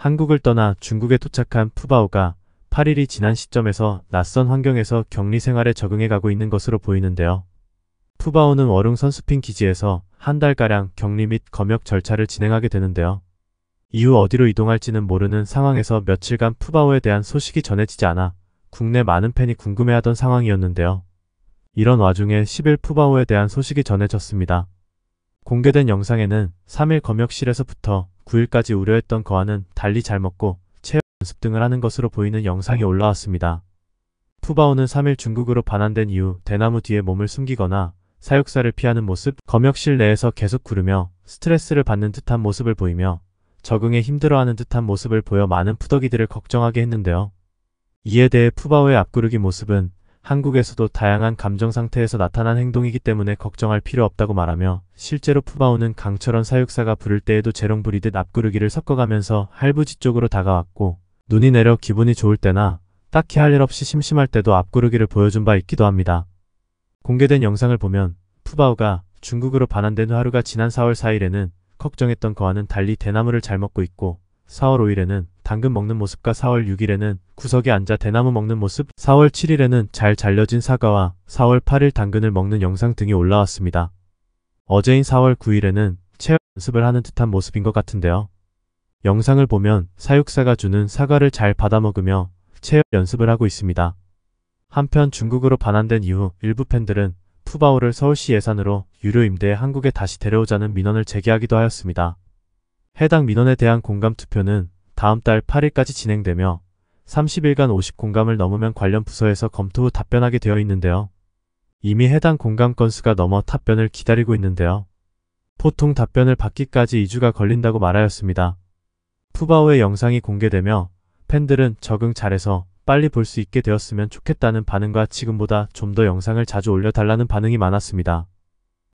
한국을 떠나 중국에 도착한 푸바오가 8일이 지난 시점에서 낯선 환경에서 격리 생활에 적응해가고 있는 것으로 보이는데요. 푸바오는 월웅선 수핑 기지에서 한 달가량 격리 및 검역 절차를 진행하게 되는데요. 이후 어디로 이동할지는 모르는 상황에서 며칠간 푸바오에 대한 소식이 전해지지 않아 국내 많은 팬이 궁금해하던 상황이었는데요. 이런 와중에 10일 푸바오에 대한 소식이 전해졌습니다. 공개된 영상에는 3일 검역실에서부터 9일까지 우려했던 거와는 달리 잘 먹고 체육 연습 등을 하는 것으로 보이는 영상이 올라왔습니다. 푸바오는 3일 중국으로 반환된 이후 대나무 뒤에 몸을 숨기거나 사육사를 피하는 모습, 검역실 내에서 계속 구르며 스트레스를 받는 듯한 모습을 보이며 적응에 힘들어하는 듯한 모습을 보여 많은 푸더기들을 걱정하게 했는데요. 이에 대해 푸바오의 앞구르기 모습은 한국에서도 다양한 감정 상태에서 나타난 행동이기 때문에 걱정할 필요 없다고 말하며 실제로 푸바오는 강철원 사육사가 부를 때에도 재롱 부리듯 앞구르기를 섞어가면서 할부지 쪽으로 다가왔고 눈이 내려 기분이 좋을 때나 딱히 할 일 없이 심심할 때도 앞구르기를 보여준 바 있기도 합니다. 공개된 영상을 보면 푸바오가 중국으로 반환된 하루가 지난 4월 4일에는 걱정했던 거와는 달리 대나무를 잘 먹고 있고 4월 5일에는 당근 먹는 모습과 4월 6일에는 구석에 앉아 대나무 먹는 모습, 4월 7일에는 잘 잘려진 사과와 4월 8일 당근을 먹는 영상 등이 올라왔습니다. 어제인 4월 9일에는 체험 연습을 하는 듯한 모습인 것 같은데요. 영상을 보면 사육사가 주는 사과를 잘 받아 먹으며 체험 연습을 하고 있습니다. 한편 중국으로 반환된 이후 일부 팬들은 푸바오를 서울시 예산으로 유료 임대에 한국에 다시 데려오자는 민원을 제기하기도 하였습니다. 해당 민원에 대한 공감 투표는 다음 달 8일까지 진행되며 30일간 50공감을 넘으면 관련 부서에서 검토 후 답변하게 되어 있는데요. 이미 해당 공감 건수가 넘어 답변을 기다리고 있는데요. 보통 답변을 받기까지 2주가 걸린다고 말하였습니다. 푸바오의 영상이 공개되며 팬들은 적응 잘해서 빨리 볼 수 있게 되었으면 좋겠다는 반응과 지금보다 좀 더 영상을 자주 올려달라는 반응이 많았습니다.